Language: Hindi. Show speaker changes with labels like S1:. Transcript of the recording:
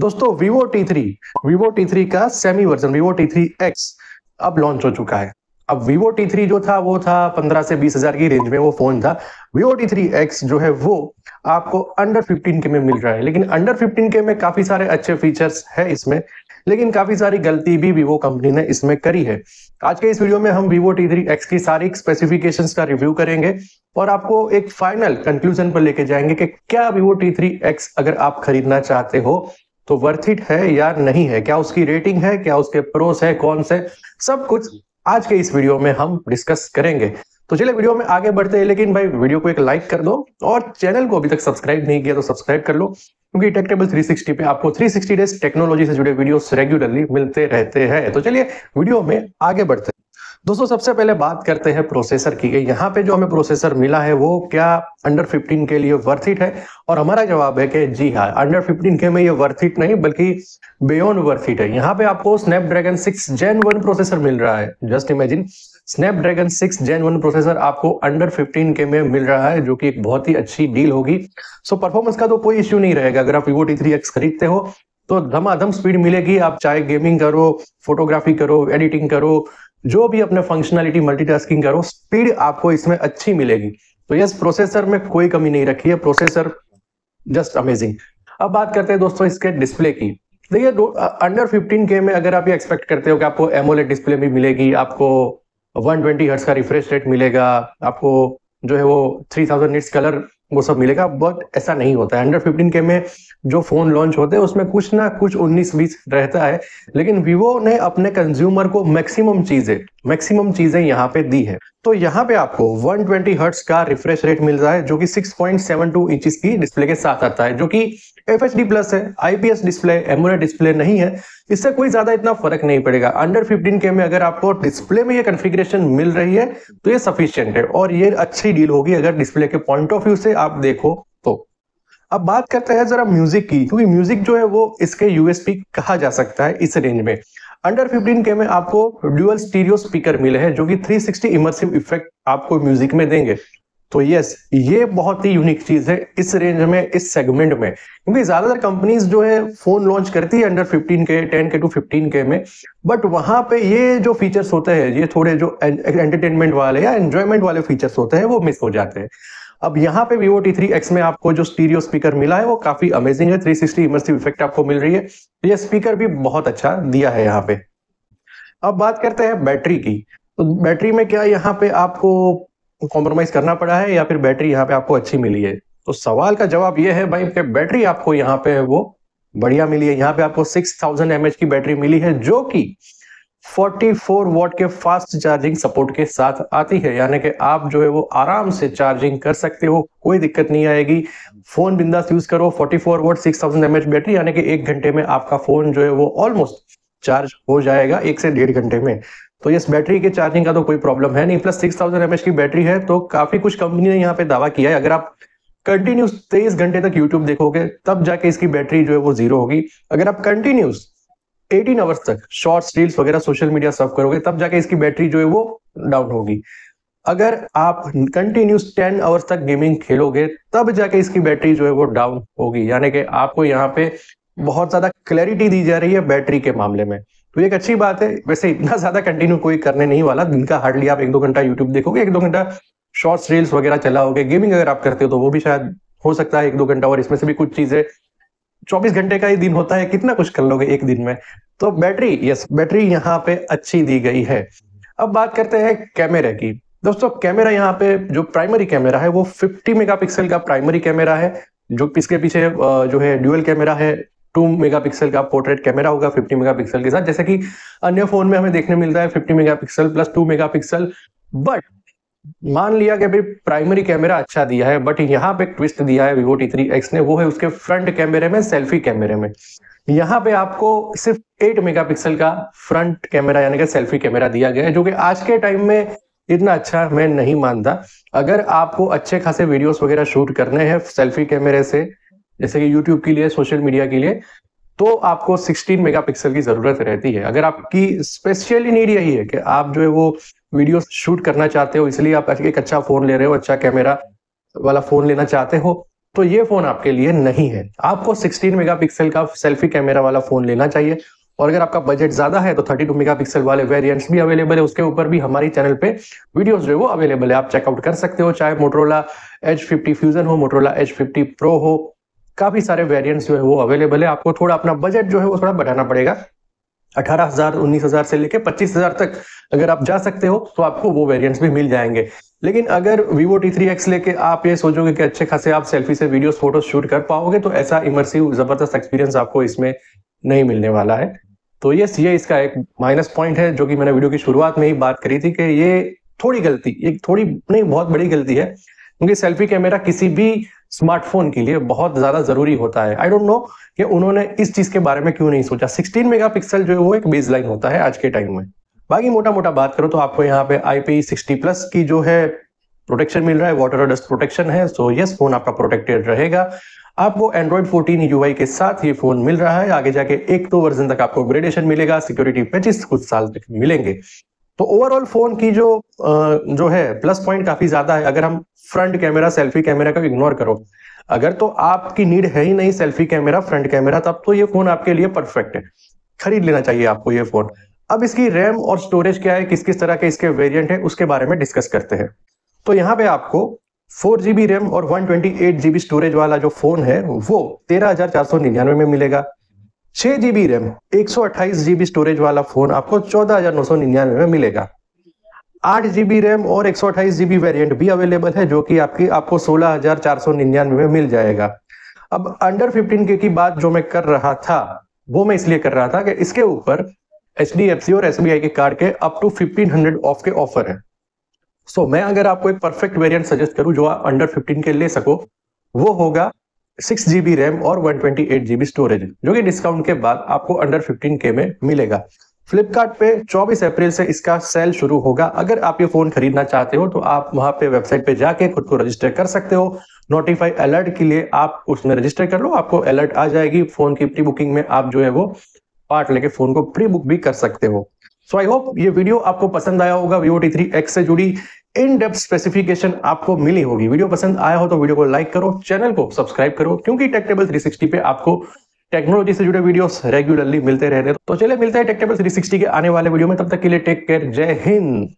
S1: दोस्तों vivo T3 vivo T3 का सेमी वर्जन vivo T3X अब लॉन्च हो चुका है अब vivo T3 जो था वो था 15 से 20 हजार की रेंज में वो फोन था vivo T3X जो है वो आपको अंडर 15 के में मिल रहा है लेकिन अंडर 15 के में काफी सारे अच्छे फीचर्स है इसमें लेकिन काफी सारी गलती भी Vivo कंपनी ने इसमें करी है आज के इस वीडियो में हम वीवो T3X की सारी स्पेसिफिकेशन का रिव्यू करेंगे और आपको एक फाइनल कंक्लूजन पर लेके जाएंगे कि क्या वीवो T3X अगर आप खरीदना चाहते हो तो वर्थ इट है या नहीं है क्या उसकी रेटिंग है क्या उसके प्रोस है कौन से सब कुछ आज के इस वीडियो में हम डिस्कस करेंगे तो चलिए वीडियो में आगे बढ़ते हैं लेकिन भाई वीडियो को एक लाइक कर दो और चैनल को अभी तक सब्सक्राइब नहीं किया तो सब्सक्राइब कर लो क्योंकि टेक्टेबल 360 पे आपको 360 डेज टेक्नोलॉजी से जुड़े वीडियोस रेगुलरली मिलते रहते हैं तो चलिए वीडियो में आगे बढ़ते हैं दोस्तों सबसे पहले बात करते हैं प्रोसेसर की यहाँ पे जो हमें प्रोसेसर मिला है वो क्या अंडर 15 के लिए वर्थ इट है और हमारा जवाब है कि जी हाँ अंडर 15 के में ये वर्थ इट नहीं बल्कि बियॉन्ड वर्थ इट है यहाँ पे आपको Dragon six gen one processor मिल रहा है just imagine Snapdragon six gen one processor आपको अंडर फिफ्टीन के में मिल रहा है जो कि एक बहुत ही अच्छी डील होगी सो परफॉर्मेंस का तो कोई इश्यू नहीं रहेगा अगर आप वीवो टी थ्री एक्स खरीदते हो तो धमाधम स्पीड मिलेगी आप चाहे गेमिंग करो फोटोग्राफी करो एडिटिंग करो जो भी अपने फंक्शनलिटी मल्टीटास्किंग करो स्पीड आपको इसमें अच्छी मिलेगी तो यस प्रोसेसर में कोई कमी नहीं रखी है प्रोसेसर जस्ट अमेजिंग अब बात करते हैं दोस्तों इसके डिस्प्ले की देखिए अंडर 15 के में अगर आप ये एक्सपेक्ट करते हो कि आपको एमोलेट डिस्प्ले भी मिलेगी आपको 120 हर्ट्स का रिफ्रेश रेट मिलेगा आपको जो है वो 3000 थाउजेंड कलर वो सब मिलेगा बट ऐसा नहीं होता है अंडर फिफ्टीन के में जो फ़ोन लॉन्च होते हैं उसमें कुछ ना कुछ उन्नीस बीस रहता है लेकिन वीवो ने अपने कंज्यूमर को मैक्सिमम चीज़ें मैक्सिमम चीज़ें यहाँ पे दी है तो यहाँ पे आपको 120 ट्वेंटी हर्ट्स का रिफ्रेश रेट मिल रहा है जो कि 6.72 पॉइंट की डिस्प्ले के साथ आता है जो कि एफ एच डी प्लस है आईपीएस डिस्प्ले एमोलेड डिस्प्ले नहीं है इससे कोई ज्यादा इतना फर्क नहीं पड़ेगा अंडर फिफ्टीन के में अगर आपको डिस्प्ले में ये कन्फिग्रेशन मिल रही है तो ये सफिशियंट है और ये अच्छी डील होगी अगर डिस्प्ले के पॉइंट ऑफ व्यू से आप देखो तो अब बात करते हैं जरा म्यूजिक की क्योंकि म्यूजिक जो है वो इसके यूएसपी कहा जा सकता है इस रेंज में अंडर 15 के में आपको ड्यूअल स्टीरियो स्पीकर मिले हैं जो कि 360 इमरसिव इफेक्ट आपको म्यूजिक में देंगे तो यस ये बहुत ही यूनिक चीज है इस रेंज में इस सेगमेंट में क्योंकि ज्यादातर कंपनीज जो है फोन लॉन्च करती है अंडर 15 के 10 के टू 15 के में बट वहां पे ये जो फीचर्स होते हैं ये थोड़े जो एंटरटेनमेंट वाले या एंजॉयमेंट वाले फीचर्स होते हैं वो मिस हो जाते हैं अब यहाँ पे Vivo T3X में आपको जो स्टीरियो स्पीकर मिला है वो काफी अमेजिंग है 360 सिक्सटी इमर्सिव इफेक्ट आपको मिल रही है तो ये स्पीकर भी बहुत अच्छा दिया है यहाँ पे अब बात करते हैं बैटरी की तो बैटरी में क्या यहाँ पे आपको कॉम्प्रोमाइज करना पड़ा है या फिर बैटरी यहाँ पे आपको अच्छी मिली है तो सवाल का जवाब ये है भाई बैटरी आपको यहाँ पे है वो बढ़िया मिली है यहाँ पे आपको सिक्स थाउजेंड एमएच की बैटरी मिली है जो कि 44 वॉट के फास्ट चार्जिंग सपोर्ट के साथ आती है यानी कि आप जो है वो आराम से चार्जिंग कर सकते हो कोई दिक्कत नहीं आएगी फोन बिंदास यूज करो 44 वॉट 6000 थाउजेंड बैटरी यानी कि एक घंटे में आपका फोन जो है वो ऑलमोस्ट चार्ज हो जाएगा एक से डेढ़ घंटे में तो ये बैटरी के चार्जिंग का तो कोई प्रॉब्लम है नहीं प्लस सिक्स थाउजेंड की बैटरी है तो काफी कुछ कंपनी ने यहाँ पे दावा किया है अगर आप कंटिन्यूस तेईस घंटे तक यूट्यूब देखोगे तब जाके इसकी बैटरी जो है वो जीरो होगी अगर आप कंटिन्यूस एटीन आवर्स तक शॉर्ट्स रील्स वगैरह सोशल मीडिया सर्व करोगे तब जाके इसकी बैटरी जो है वो डाउन होगी अगर आप कंटिन्यूस टेन आवर्स तक गेमिंग खेलोगे तब जाके इसकी बैटरी जो है वो डाउन होगी यानी कि आपको यहाँ पे बहुत ज्यादा क्लैरिटी दी जा रही है बैटरी के मामले में तो एक अच्छी बात है वैसे इतना ज्यादा कंटिन्यू कोई करने नहीं वाला दिन का हार्डली आप एक दो घंटा यूट्यूब देखोगे एक दो घंटा शॉर्ट्स रील्स वगैरह चलाओगे गेमिंग अगर आप करते हो तो वो भी शायद हो सकता है एक दो घंटा और इसमें से भी कुछ चीजें चौबीस घंटे का ही दिन होता है कितना कुछ कर लोगे एक दिन में तो बैटरी यस बैटरी यहाँ पे अच्छी दी गई है अब बात करते हैं कैमरे की दोस्तों कैमरा यहाँ पे जो प्राइमरी कैमरा है वो 50 मेगापिक्सल का प्राइमरी कैमरा है जो इसके पीछे जो है ड्यूअल कैमरा है 2 मेगापिक्सल का पोर्ट्रेट कैमरा होगा 50 मेगापिक्सल के साथ जैसे कि अन्य फोन में हमें देखने मिलता है 50 मेगापिक्सल प्लस 2 मेगापिक्सल बट मान लिया कि भाई प्राइमरी कैमरा अच्छा दिया है बट यहाँ पे ट्विस्ट दिया है विवो टी थ्री एक्स ने वो है उसके फ्रंट कैमरे में सेल्फी कैमरे में यहाँ पे आपको सिर्फ 8 मेगापिक्सल का फ्रंट कैमरा यानी कि सेल्फी कैमरा दिया गया है जो कि आज के टाइम में इतना अच्छा मैं नहीं मानता अगर आपको अच्छे खासे वीडियोस वगैरह शूट करने हैं सेल्फी कैमरे से जैसे कि यूट्यूब के लिए सोशल मीडिया के लिए तो आपको 16 मेगापिक्सल की जरूरत रहती है अगर आपकी स्पेशली नीड यही है कि आप जो है वो वीडियो शूट करना चाहते हो इसलिए आप एक अच्छा फोन ले रहे हो अच्छा कैमरा वाला फोन लेना चाहते हो तो ये फोन आपके लिए नहीं है आपको 16 मेगापिक्सल का सेल्फी कैमरा वाला फोन लेना चाहिए और अगर आपका बजट ज्यादा है तो 32 मेगापिक्सल वाले वेरिएंट्स भी अवेलेबल है उसके ऊपर भी हमारी चैनल पे वीडियोस जो है वो अवेलेबल है आप चेकआउट कर सकते हो चाहे मोटरोला एच फिफ्टी फ्यूजन हो मोटरोला एच फिफ्टी प्रो हो काफी सारे वेरियंट्स जो है वो अवेलेबल है आपको थोड़ा अपना बजट जो है वो थोड़ा बढ़ाना पड़ेगा अठारह हजार उन्नीस हजार से लेकर पच्चीस हजार तक अगर आप जा सकते हो तो आपको वो वेरिएंट्स भी मिल जाएंगे लेकिन अगर Vivo T3X लेके आप ये सोचोगे कि अच्छे खासे आप सेल्फी से वीडियोस फोटोज शूट कर पाओगे तो ऐसा इमर्सिव जबरदस्त एक्सपीरियंस आपको इसमें नहीं मिलने वाला है तो यस ये इसका एक माइनस पॉइंट है जो कि मैंने वीडियो की शुरुआत में ही बात करी थी कि ये थोड़ी गलती एक थोड़ी नहीं बहुत बड़ी गलती है क्योंकि सेल्फी कैमरा किसी भी स्मार्टफोन के लिए बहुत ज्यादा जरूरी होता है आई डोंट नो कि उन्होंने इस चीज के बारे में क्यों नहीं सोचा 16 मेगापिक्सल जो है वो एक लाइन होता है आज के टाइम में बाकी मोटा मोटा बात करो तो आपको यहाँ पे आई सिक्सटी प्लस की जो है प्रोटेक्शन मिल रहा है वाटर और डस्ट प्रोटेक्शन है सो यस फोन आपका प्रोटेक्टेड रहेगा आपको एंड्रॉइड फोर्टीन यू के साथ ये फोन मिल रहा है आगे जाके एक दो तो वर्जन तक आपको ग्रेडेशन मिलेगा सिक्योरिटी पच्चीस कुछ साल तक मिलेंगे तो ओवरऑल फोन की जो जो है प्लस पॉइंट काफी ज्यादा है अगर हम फ्रंट कैमरा सेल्फी कैमरा का इग्नोर करो अगर तो आपकी नीड है ही नहीं सेल्फी कैमरा फ्रंट कैमरा तब तो ये फोन आपके लिए परफेक्ट है खरीद लेना चाहिए आपको ये फोन अब इसकी रैम और स्टोरेज क्या है किस किस तरह के इसके वेरियंट है उसके बारे में डिस्कस करते हैं तो यहाँ पे आपको फोर जीबी रैम और one twenty eight GB storage वाला जो फोन है वो तेरह हजार चार सौ निन्यानवे में मिलेगा छह जीबी रैम एक सौ अट्ठाईस जीबी स्टोरेज वाला फोन आपको चौदह हजार नौ सौ निन्यानवे में मिलेगा आठ जीबी रैम और एक सौ अट्ठाईस जीबी वेरियंट भी अवेलेबल है जो कि आपकी आपको सोलह हजार चार सौ निन्यानवे में मिल जाएगा अब अंडर फिफ्टीन के की बात जो मैं कर रहा था वो मैं इसलिए कर रहा था कि इसके ऊपर एच डी एफ सी और एस बी आई के कार्ड के up to fifteen hundred off के ऑफर है सो so, मैं अगर आपको एक परफेक्ट वेरियंट सजेस्ट करूं जो आप अंडर फिफ्टीन के ले सको वो होगा सिक्स जीबी रैम और one twenty eight GB storage जो कि डिस्काउंट के बाद आपको अंडर फिफ्टीन के में मिलेगा फ्लिपकार्ट पे 24 अप्रैल से इसका सेल शुरू होगा अगर आप ये फोन खरीदना चाहते हो तो आप वहां पे वेबसाइट पे जाके खुद को रजिस्टर कर सकते हो नोटिफाई अलर्ट के लिए आप उसमें रजिस्टर कर लो आपको अलर्ट आ जाएगी फोन की प्री बुकिंग में आप जो है वो पार्ट लेके फोन को प्री बुक भी कर सकते हो सो आई होप ये वीडियो आपको पसंद आया होगा वीवो टी थ्री एक्स से जुड़ी इन डेप्थ स्पेसिफिकेशन आपको मिली होगी वीडियो पसंद आया हो तो वीडियो को लाइक करो चैनल को सब्सक्राइब करो क्योंकि टेक्टेबल 360 पे आपको टेक्नोलॉजी से जुड़े वीडियोस रेगुलरली मिलते रहते हैं तो चले मिलते हैं टेक्टेबल 360 के आने वाले वीडियो में तब तक के लिए टेक केयर जय हिंद